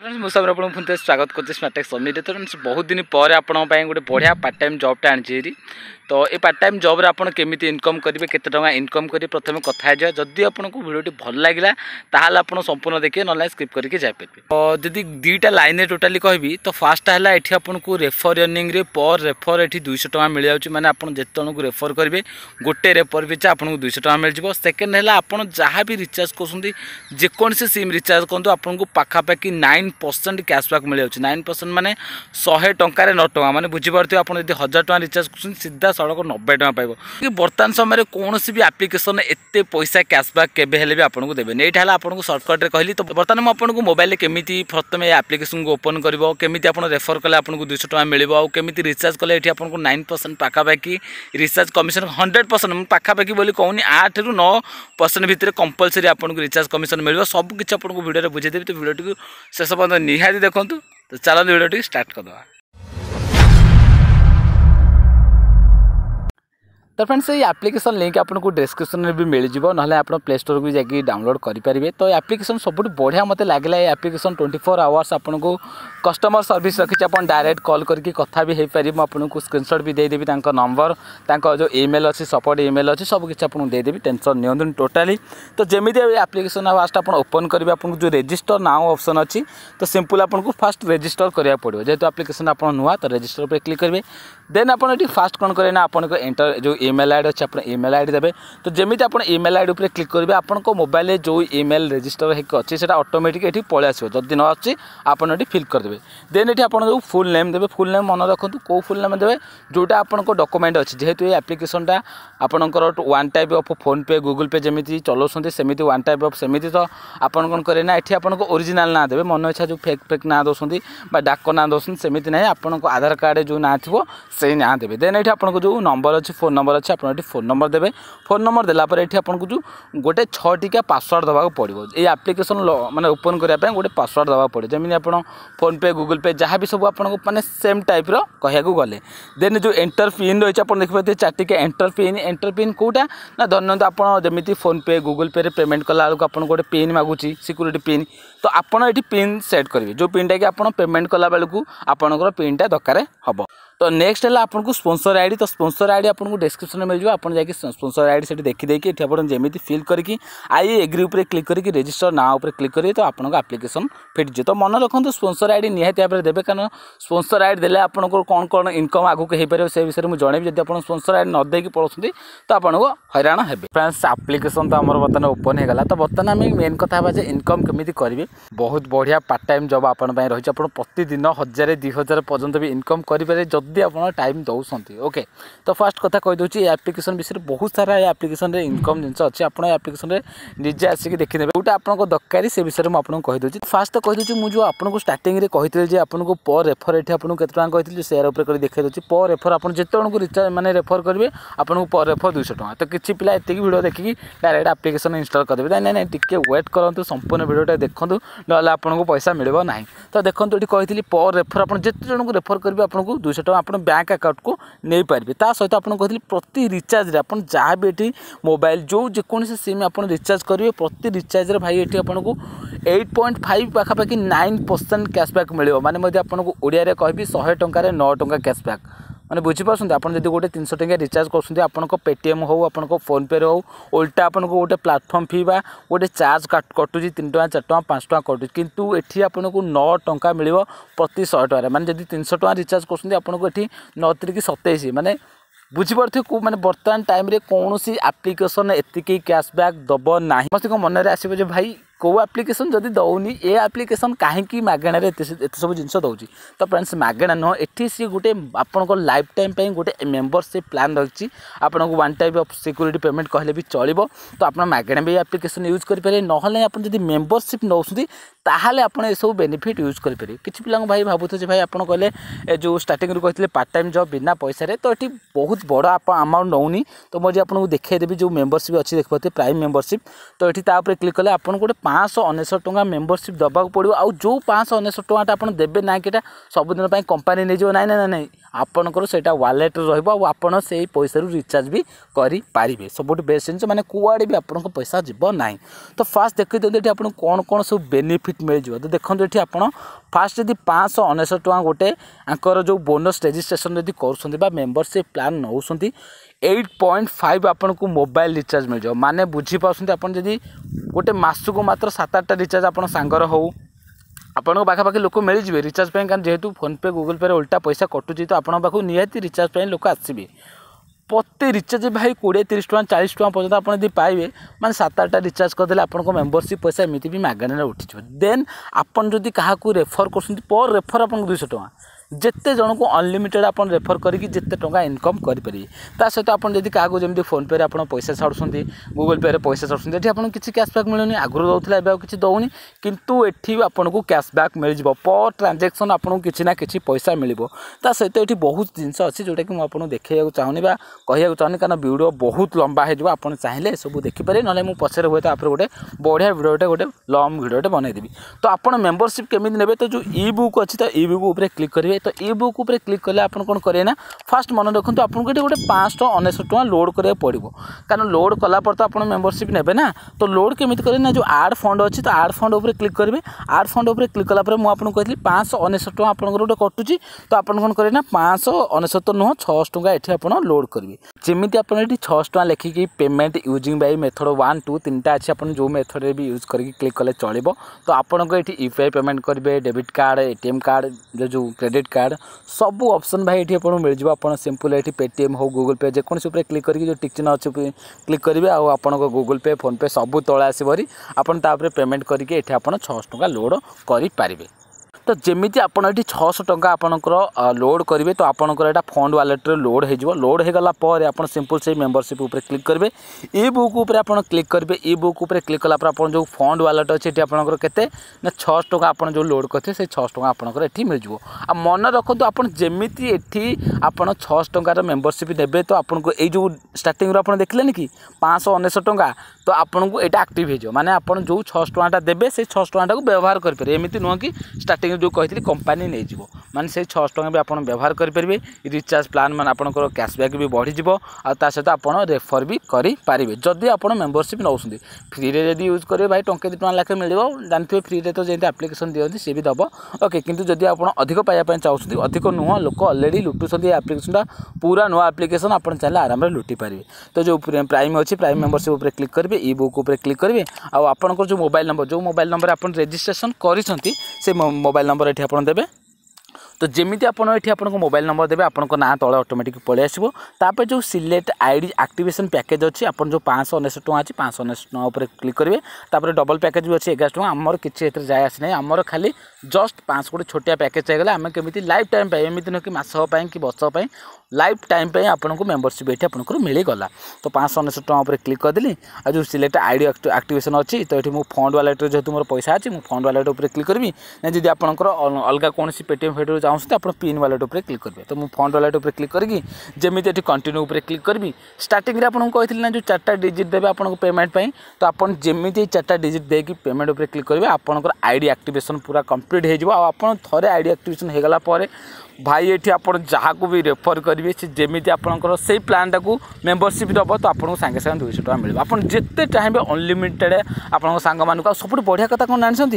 friends मुझे आपको phone स्वागत करते स्मार्टेक्स तो फ्रेंड्स बहुत दिन पर आप गोटे बढ़िया पार्ट टाइम जब जब्टे आनी तो ये पार्ट टाइम जब आपड़ केमी इनकम करेंगे केते टाँग इनकम कर प्रथम कथा जदि आपको भिडियो भल लगेगा तेल आपड़ संपूर्ण देखिए ना स्किप करके जापरेंगे तो जी दुईटा लाइन टोटाली कह तो फास्ट है ये आपको रेफर अर्निंग पर रेफर ये दुई टाँग मिल जाऊँच मैंने आप जितने को रेफर करेंगे गोटे रेफर पिछा आपको दुई टाँग मिल जाव सेकेंड है आप जहाँ भी रिचार्ज करोसी सीम रिचार्ज करूँ आपको पखापाखि नाइन নাইন পরসেন্ট ক্যাশব্যাক মিলিযাচ্ছে নাইন পরসেন্ট মানে শহে টঙ্কার ন টঙ্কা মানে বুঝিপারে আপনার যদি হাজার টাকা রিচার্জ করছেন সিধা সড়ক নবে টাকা পাইব বর্তমান সময়ের কৌশি বি আপ্লিকেসন এতে পয়সা ক্যাশব্যাক কেবে হলে বি আপনার দেবেন এইটা হল আপনার সর্টকটে কহিলি তো বর্তমানে মু আপনার মোবাইলে কেমিতি প্রথমে এই আপ্লিকেসন ওপন করব কেমিতি আপনার রেফর কলে আপনার দুইশ টাকা মিলব আউ কেমিতি রিচার্জ কলে এটি আপনার নাইন পরসেন্ট পাখাপাখি রিচার্জ কমিশন হন্ড্রেড পরসেন্ট পাখাপাখি বলে কৌনি আঠ রু ন পরসেন্ট ভিতরে কম্পলসরি আপনার রিচার্জ কমিশন মিলব সবু কিছু আপনার ভিডিওরে বুঝাই দেবি তো ভিডিওটি শেষ पर्यटन निहाती देखूँ तो चलो भिडियो स्टार्ट करदे तो फ्रेंड्स ये आप्लिकेसन लिंक आपको डिस्क्रिप्सन में भी मिल मिलजि ना आप प्ले स्टोर को जाकि डाउनलोड करेंगे तो आप्लिकेसन सब बढ़िया मतलब लगे ये आप्लिकेसन ट्वेंटी फोर आवर्स आपको कस्टमर सर्विस रखी आप डायरेक्ट कल करके कथा भी हो पारे आपको स्क्रीनसट भी देदेवि नंबर तक जो इमेल अच्छे सपोर्ट इमेल अच्छे सब किसी आपको देदेवि टेनसन नि टोटाली तो जमी आप्लिकेसन फास्ट आप ओपन करेंगे आप जो रेजिटर नाउ अप्सन अच्छी तो सिंपल आपको फास्ट रेजिटर करा पड़ो जेहतु आप्लिकेसन आप नुआ तो रेजिटर पर क्लिक करेंगे देन आप फास्ट कौन करेंगे आप इंटर जो इमेल आईड अच्छे आपड़ इमेल आईड देते तो जमी आप इमेल आईड पर क्लिक करेंगे आपको मोबाइल जो इमेल रेजिटर होती से अटोमेटिक ये पलैस जदि न अच्छी फिल करदे देन ये आप फुल नेम देते फुल नेम मन रखुदूँ कौ फुल नेम देते जोटा आप डकुमेंट अच्छे जेहतु ये आप्लिकेसनटा आपर one type of PhonePe Google पे जमी चलाउं सेमती वन टाइप अफ सेम तो आप क्या ये आपरीजिनाल ना देते मन इच्छा जो फेक फेक ना दौरान डाक ना दौरान सेमती ना आप आधार कार्ड जो ना थोड़ा से ना देते देन ये आपको जो नंबर अच्छे फोन नंबर ଅଛି ଆପଣ ଏଠି ଫୋନ୍ ନମ୍ବର ଦେବେ ଫୋନ୍ ନମ୍ବର ଦେଲା ପରେ ଏଠି ଆପଣଙ୍କୁ ଯେଉଁ ଗୋଟେ ଛଅଟିକିଆ ପାସୱାର୍ଡ଼ ଦେବାକୁ ପଡ଼ିବ ଏଇ ଆପ୍ଲିକେସନ୍ ମାନେ ଓପନ୍ କରିବା ପାଇଁ ଗୋଟେ ପାସୱାର୍ଡ଼ ଦେବାକୁ ପଡ଼ିବ ଯେମିତି ଆପଣ ଫୋନ୍ପେ ଗୁଗୁଲ୍ ପେ ଯାହା ବି ସବୁ ଆପଣଙ୍କୁ ମାନେ ସେମ୍ ଟାଇପ୍ର କହିବାକୁ ଗଲେ ଦେନ୍ ଯେଉଁ ଏଣ୍ଟର ପିନ୍ ରହିଛି ଆପଣ ଦେଖିପାରୁଥିବେ ଚାରିଟିକିଆ ଏଣ୍ଟର ପିନ୍ ଏଣ୍ଟର ପିନ୍ କେଉଁଟା ନା ଧରିନିଅନ୍ତୁ ଆପଣ ଯେମିତି ଫୋନ୍ପେ ଗୁଗୁଲ୍ ପେରେ ପେମେଣ୍ଟ କଲାବେଳକୁ ଆପଣଙ୍କୁ ଗୋଟେ ପିନ୍ ମାଗୁଛି ସିକ୍ୟୁରିଟି ପିନ୍ ତ ଆପଣ ଏଠି ପିନ୍ ସେଟ୍ କରିବେ ଯେଉଁ ପିନ୍ଟାକି ଆପଣ ପେମେଣ୍ଟ କଲାବେଳକୁ ଆପଣଙ୍କର ପିନ୍ଟା ଦରକାର ହେବ तो नेक्स्ट है आपको स्पोन्सर आई डी तो स्पोन्सर आई डी आपको डेस्क्रिप्सन मिल जाए आप जाकि स्पोन्सर आई डी से देखिदेखि आप जमी फिल करके आई एग्री उपर क्लिक करके रेजिस्टर ना उपर क्लिक करिए तो आपको आप्लिकेसन फिट तो मन रखु स्पोनसर आई डी निहाती भाव देवे कारण स्पोन्सर आई डी देने कौन कौन इनकम आगे हो पार से विषय में जनइबी जब आप स्पोन्सर आई डी न देक पढ़ाऊँ तो आपको हईराण हे फ्रेंड्स आप्लिकेसन तो आम बर्तमान ओपन हो होगा तो बर्तन आम मेन कथा जो इनकम केमी करेंगे बहुत बढ़िया पार्ट टाइम जब आप रही आप प्रतिदिन हजार दुई हजार पर्यटन भी इनकम करेंगे ଯଦି ଆପଣ ଟାଇମ୍ ଦେଉଛନ୍ତି ଓକେ ତ ଫାର୍ଷ୍ଟ କଥା କହିଦେଉଛି ଏ ଆପ୍ଲିକେସନ୍ ବିଷୟରେ ବହୁତ ସାରା ଏ ଆପ୍ଲିକେସନ୍ରେ ଇନକମ୍ ଜିନିଷ ଅଛି ଆପଣ ଏ ଆପ୍ଲିକେସନ୍ରେ ନିଜେ ଆସିକି ଦେଖିନେବେ ଯେଉଁଟା ଆପଣଙ୍କ ଦରକାରୀ ସେ ବିଷୟରେ ମୁଁ ଆପଣଙ୍କୁ କହିଦେଉଛି ଫାର୍ଷ୍ଟ ତ କହିଦେଉଛି ମୁଁ ଯେଉଁ ଆପଣଙ୍କୁ ଷ୍ଟାର୍ଟିଂରେ କହିଥିଲି ଯେ ଆପଣଙ୍କୁ ପର୍ ରେଫର୍ ଏଠି ଆପଣଙ୍କୁ କେତେ ଟଙ୍କା କହିଥିଲି ସେୟାର ଉପରେ କରି ଦେଖାଇଦେଉଛି ପର୍ ରେଫର୍ ଆପଣ ଯେତେଜଣଙ୍କୁ ରିଚାର୍ଜ ମାନେ ରେଫର୍ କରିବେ ଆପଣଙ୍କୁ ପର୍ ରେଫର୍ ଦୁଇଶହ ଟଙ୍କା ତ କିଛି ପିଲା ଏତିକି ଭିଡ଼ିଓ ଦେଖିକି ଡାଇରେକ୍ଟ ଆପ୍ଲିକେସନ୍ ଇନଷ୍ଟଲ୍ କରିଦେବେ ନାଇଁ ନାଇଁ ଟିକେ ୱେଟ୍ କରନ୍ତୁ ସମ୍ପୂର୍ଣ୍ଣ ଭିଡ଼ିଓଟା ଦେଖନ୍ତୁ ନହେଲେ ଆପଣଙ୍କୁ ପଇସା ମିଳିବ ନାହିଁ ତ ଦେଖନ୍ତୁ ଏଠି କହିଥିଲି ପର୍ ରେଫର୍ ଆପଣ ଯେତେ ଜଣଙ୍କୁ ରେଫର୍ କରିବେ ଆପଣଙ୍କୁ ଦୁଇଶହ ଟଙ୍କା ଆପଣ ବ୍ୟାଙ୍କ ଆକାଉଣ୍ଟକୁ ନେଇପାରିବେ ତା ସହିତ ଆପଣ କହିଥିଲି ପ୍ରତି ରିଚାର୍ଜରେ ଆପଣ ଯାହା ବି ଏଠି ମୋବାଇଲ ଯେଉଁ ଯେକୌଣସି ସିମ୍ ଆପଣ ରିଚାର୍ଜ କରିବେ ପ୍ରତି ରିଚାର୍ଜରେ ଭାଇ ଏଠି ଆପଣଙ୍କୁ ଏଇଟ୍ ପଏଣ୍ଟ ଫାଇଭ୍ ପାଖାପାଖି ନାଇନ୍ ପରସେଣ୍ଟ କ୍ୟାସବ୍ୟାକ୍ ମିଳିବ ମାନେ ମଧ୍ୟ ଆପଣଙ୍କୁ ଓଡ଼ିଆରେ କହିବି ଶହେ ଟଙ୍କାରେ ନଅ ଟଙ୍କା କ୍ୟାସବ୍ୟାକ୍ मैंने बुझीपुर आप गोटे तीन सौ टाइम रिचार्ज कर करेटीएम हो फोनपे हूँ ओल्टा आप गोटे प्लाटफर्म फी बा गोटे चार्ज कटुच्छी तीन टाँग चार टाँग पांच टाँग कितु कि आपको नौ टाँह मिल प्रति शहे टकर मैंने जब तीन सौ टाँग रिचार्ज कर नौ सतैश मैंने बुझीपे मैंने बर्तमान टाइम कौन सी आप्लिकेसन एति क्याशबैक् दब ना समस्त मनरे आस भाई कौ आप्लिकेसन जब दौनी ए आप्लिकेसन कहीं मगणार एत सब जिन दौर तो फ्रेंड्स मगणा नुह एटी सी गोटे आपको लाइफ टाइम पर गोटे मेम्बरसीप प्लां रही आपन को one type of secure payment कहले भी चलो तो आप मागणा भी आप्लिकेसन यूज करें ना आज मेम्बरसीप नौले आपसबू बेनिफिट यूज करेंगे किसी पिला भाई भावुथे भाई आप कहे जो स्टार्टिंग कहते पार्ट टाइम जब बिना पैसा तो ये बहुत बड़ आमाउंट नौनी तो मुझे आपको देखेदेवी जो मेम्बरसीप अच्छी देखते प्राइम मेम्बरसीप तो ये क्लिक कले आप गोटे পাঁচশହ ଅନେଶ୍ୱତ ଟଙ୍କା ମେମ୍ବରସିପ୍ ଦେବାକୁ ପଡ଼ିବ ଆଉ ଯେଉଁ ପାଁଶହ ଅନେଶ୍ୱତ ଟଙ୍କାଟା ଆପଣ ଦେବେ ନାଇଁକିଟା ସବୁଦିନ ପାଇଁ କମ୍ପାନୀ ନେଇଯିବ ନାଇଁ ନାଇଁ ନାଇଁ ଆପଣଙ୍କର ସେଇଟା ୱାଲେଟ୍ରେ ରହିବ ଆଉ ଆପଣ ସେଇ ପଇସାରୁ ରିଚାର୍ଜ ବି କରିପାରିବେ ସବୁଠୁ ବେଷ୍ଟ ଜିନିଷ ମାନେ କୁଆଡ଼େ ବି ଆପଣଙ୍କ ପଇସା ଯିବ ନାହିଁ ତ ଫାଷ୍ଟ ଦେଖିଦିଅନ୍ତୁ ଏଠି ଆପଣଙ୍କୁ କ'ଣ କ'ଣ ସବୁ ବେନିଫିଟ୍ ମିଳିଯିବ ତ ଦେଖନ୍ତୁ ଏଠି ଆପଣ ଫାଷ୍ଟ ଯଦି ପାଞ୍ଚଶହ ଅନେଶ୍ୱତ ଟଙ୍କା ଗୋଟେ ଆଙ୍କର ଯେଉଁ ବୋନସ୍ ରେଜିଷ୍ଟ୍ରେସନ୍ ଯଦି କରୁଛନ୍ତି ବା ମେମ୍ବରସିପ୍ ପ୍ଲାନ୍ ନେଉଛନ୍ତି ଏଇଟ୍ ପଏଣ୍ଟ ଫାଇଭ୍ ଆପଣଙ୍କୁ ମୋବାଇଲ ରିଚାର୍ଜ ମିଳିଯିବ ମାନେ ବୁଝିପାରୁଛନ୍ତି ଆପଣ ଯଦି ଗୋଟେ ମାସକୁ ମାତ୍ର ସାତ ଆଠଟା ରିଚାର୍ଜ ଆପଣ ସାଙ୍ଗର ହେଉ ଆପଣଙ୍କ ପାଖାପାଖି ଲୋକ ମିଳିଯିବେ ରିଚାର୍ଜ ପାଇଁ କାରଣ ଯେହେତୁ ଫୋନ୍ପେ ଗୁଗୁଲ୍ ପେରେ ଓଲଟା ପଇସା କଟୁଛି ତ ଆପଣଙ୍କ ପାଖକୁ ନିହାତି ରିଚାର୍ଜ ପାଇଁ ଲୋକ ଆସିବେ ପ୍ରତି ରିଚାର୍ଜ ଭାଇ କୋଡ଼ିଏ ତିରିଶ ଟଙ୍କା ଚାଳିଶ ଟଙ୍କା ପର୍ଯ୍ୟନ୍ତ ଆପଣ ଯଦି ପାଇବେ ମାନେ ସାତ ଆଠଟା ରିଚାର୍ଜ କରିଦେଲେ ଆପଣଙ୍କ ମେମ୍ବରସିପ୍ ପଇସା ଏମିତି ବି ମାଗଣାରେ ଉଠିଯିବ ଦେନ୍ ଆପଣ ଯଦି କାହାକୁ ରେଫର୍ କରୁଛନ୍ତି ପର୍ ରେଫର୍ ଆପଣଙ୍କୁ ଦୁଇଶହ ଟଙ୍କା जिते जन को अनलिमिटेड आप रेफर करके टाँग इनकम करेंगे तादी क्या जमी पे आप पैसा छाड़ गुगुल पे पैसा छाड़ते ये आपको किसी क्याशबैक् मिलूनी आगू दौरा एवं किसी दौन कि आपको क्याशबैक् मिल जाव पर ट्रांजाक्शन आपको किसी ना कि पैसा मिलता सहित ये बहुत जिनस अच्छी जोटा कि मुझे देखा चाहूँ बा कहक कहना भिड बहुत लंबा होने चाहिए सब देखिपर ना मुझे पचर हुए तो गोटे बढ़िया भिडे गोटे लंग भिडे बनईदेवी तो आप मेम्बरसीप केमी ने तो जो इ बुक् अच्छी तो इ बुक क्लिक करेंगे तो इ बुक क्लिक कले आप कौन करेंगे फास्ट मन रखुद आपको गोटे पाँच टाँह अनेस टाँग लोड कर पड़ो कारण लोड कलापर तो आप मेम्बरशिप ने तो लोड केमी करेंगे जो आड फंड अच्छी तो आड फंड क्लिक करेंगे आड फंड क्लिक कलापर मुझे कही पाँच अनेस टाँग आप गोटे कटूँ तो आप कौन करेंगे पाँच अनेस नुह छा ये आप लोड करेंगे जमी आप टाँग लिखिकी payment using by method one two तीन टा अच्छे जो मेथड भी यूज करके क्लिक कले चलो तो आपको ये यूपीआई पेमेंट करेंगे डेबिट कार्ड एटीएम कार्ड जो क्रेडिट क्रेडिट कार्ड सबू ଅପସନ୍ ଭାଇ ଏଠି ଆପଣଙ୍କୁ ମିଳିଯିବ ଆପଣ ସିମ୍ପଲ୍ ଏଠି ପେଟିଏମ୍ ହେଉ ଗୁଗୁଲ୍ ପେ ଯେକୌଣସି ଉପରେ କ୍ଲିକ୍ କରିକି ଯେଉଁ ଟିକ୍ ଚିହ୍ନ ଅଛି କ୍ଲିକ୍ କରିବେ ଆଉ ଆପଣଙ୍କ ଗୁଗୁଲ୍ ପେ ଫୋନ୍ପେ ସବୁ ତଳେ ଆସିବ ଭାରି ଆପଣ ତାପରେ ପେମେଣ୍ଟ କରିକି ଏଠି ଆପଣ ଛଅଶହ ଟଙ୍କା ଲୋଡ଼୍ କରିପାରିବେ तो जमी आप छःश टाँग आपर लोड करेंगे तो आप फंड व्वालेट्रे लोड हो होगापर आप सिंपल से मेम्बरसीप क्लिक करेंगे इ बुक आप क्लिक करेंगे इ बुक क्लिक कलापर आप जो फंड व्वालेट अच्छे ये आपके ना छः टाँग आप जो लोड करते से छः टाँग आपंकर मन रखुद आप जमी आप छः टकर मेम्बरसीप दे तो आपको यू स्टार्टिंग आप देखिले कि पाँच अनेश टाँगा तो आपको ये आक्ट हो मैंने जो छः टाँटा देते छः टाँटा को व्यवहार करेंगे एमती नुह कि स्टार्ट जो कही कंपानी नहीं मानते से छः टाँग भी आपड़ व्यवहार करेंगे रिचार्ज प्लां मैं आप कैशबैक भी बढ़ी आसत आप रेफर भी करेंगे जदि आप मेम्बरशिप नौ फ्री में जब यूज करेंगे भाई टंके दी लाख मिले जानते फ्री तो जमीन आप्लिकेसन दिखती सी भी दब ओके कि अधिक पाइबा चाहते अधिक नुह लोक अलरेडी लुटुचान ये आप्लिकेसनटा पूरा नुआ आप्लिकेसन आप चाहिए आराम से लुटि पारे तो जो प्राइम अच्छे प्राइम मेम्बरशिप क्लिक करेंगे इ बुक क्लिक करेंगे आपंकर जो मोबाइल नंबर जो मोबाइल नंबर आप रेजिट्रेसन कर मोबाइल नंबर ये आपड़े तो जमी आप मोबाइल नंबर देते आप ना तले अटोमेटिक पलि आसपे जो select I D activation package अच्छे आप जो पाँच अनेस टाँह अच्छी पाँच अनेस टाँह क्लिक करेंगे डबल पैकेज भी अच्छे एगार टाँह आमर किसी जाए आसी ना आमर खाली जस्ट पाँच गोटे छोटिया पैकेज चाहिए आम कमी लाइफ टाइम पाए एम न कि मसपाई कि लाइफ टाइम पे आपको मेम्बरशिप ये आपको मिलगला तो पाँच सौ अनश टाँप क्लिक करदी आज सिलेक्ट आई डी आक्टिवेशन अच्छी तो ये मुझे फंड व्वालेट जो मोर पैसा अच्छी मुझ फंड व्वालेट पर क्लिक करी ना जी आप अलग कौन से पेटम फेटर चाहते आप पीन व्वालेट पर क्लिक करेंगे तो मुझे फंड व्वालेट पर क्लिक करी जमी कंटिन्यू पर क्लिक करी स्टार्टिंग आपको कही जो चार्टा डिजिट देते आप पेमेंट पर तो आप जमी चार्टा डिजिट दे कि पेमेंट पर क्लिक करेंगे आपंकर आई डी आक्टिवेशन पूरा कम्प्लीट हो आई डी आक्टिवेशन होगा ভাই এটি আপনার যাকে বি রেফর করবে সে যেমি আপনার সেই প্ল্যানটা মেম্বরশিপ দেব তো আপনার সাংে সাংে দুইশ টাকা মিলবে আপনার যেতে চাইবে অনলিমিটেড আপনার সাংগ মানুষ সবুঠ বড়িয়া কথা কোণ জাঁচান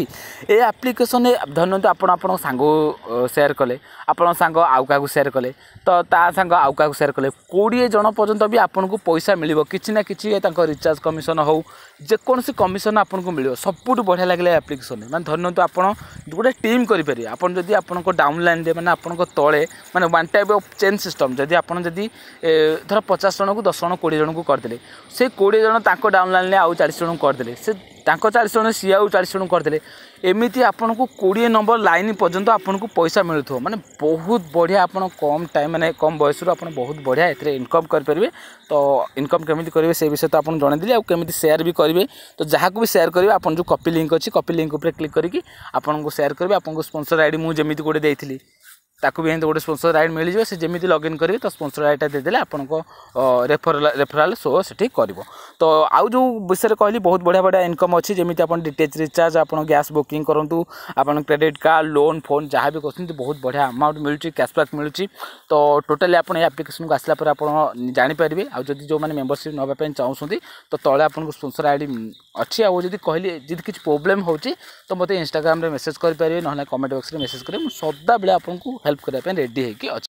এ আপ্লিকেসন ধরন্তু আপনার আপনার সাংগ সেয়ার কলে আপনার সাংগ আউ কাহু সেয়ার কলে তো তা সাংগ আউ কাহু সেয়ার কলে কোড়িয়ে জন পর্যন্ত বি আপনার পয়সা মিলব কিছু না কিছু তাঁর রিচার্জ কমিশন হোক যেকোনসি কমিশন আপনার মিলব সবুঠ বড়িয়া লাগলে আপ্লিকেসন মানে ধরন্তু আপনার গোটে টিম করে আপনার যদি আপনার ডাউনলাইন মানে আপনার तले मैंने one type of chain system जदि आपर पचास जन को दस जन कोड़े जन को करदे से कोड़े जन तक डाउनलाइन आउ चालीस जन करदे से चालीस जन सी आउ चालीस जन करदे एमती आपन को कोड़े नंबर लाइन पर्यटन आपको पैसा मिलू थ मैंने बहुत बढ़िया आप कम टाइम मैंने कम बयस बहुत बढ़िया इनकम करेंगे तो इनकम केमी करेंगे से विषय तो आप जनदे आमी सेयार भी करेंगे तो जहाँ को भी सेयार करेंगे आप जो कपी लिंक अच्छी कपी लिंक क्लिक करके आपको सेयार करेंगे आपको स्पन्सर आई डी मुझे गोटे ताकू भी गोटे स्पोनसर रईट मिल जाए जमी लगइन करेंगे तो स्पोसर रईटा देदे आपको रेफराल सो से कर तो आउ जो विषय में कहली बहुत बढ़िया बढ़िया इनकम अच्छी जमी आप डीटेच रिचार्ज आप गैस बुकिंग करूँ आप क्रेडिट कार्ड लोन फोन जहाँ भी करते बहुत बढ़िया अमाउंट मिलूँ क्याशबैक् मिलूँ तो टोटाली आप एप्लिकेसन को आसला जापर आज जदि जो मैंने मेम्बरशिप नाप चाहते तो तले आपको स्पोसर आई डी अच्छी आदि कहली जी कि प्रोब्लेम हो तो मतलब इनस्टाग्राम मेसेज करेंगे ना कमेंट बक्स में मेसेज करेंगे मुझे सदा बेले आपको हेल्प करने रेडी हो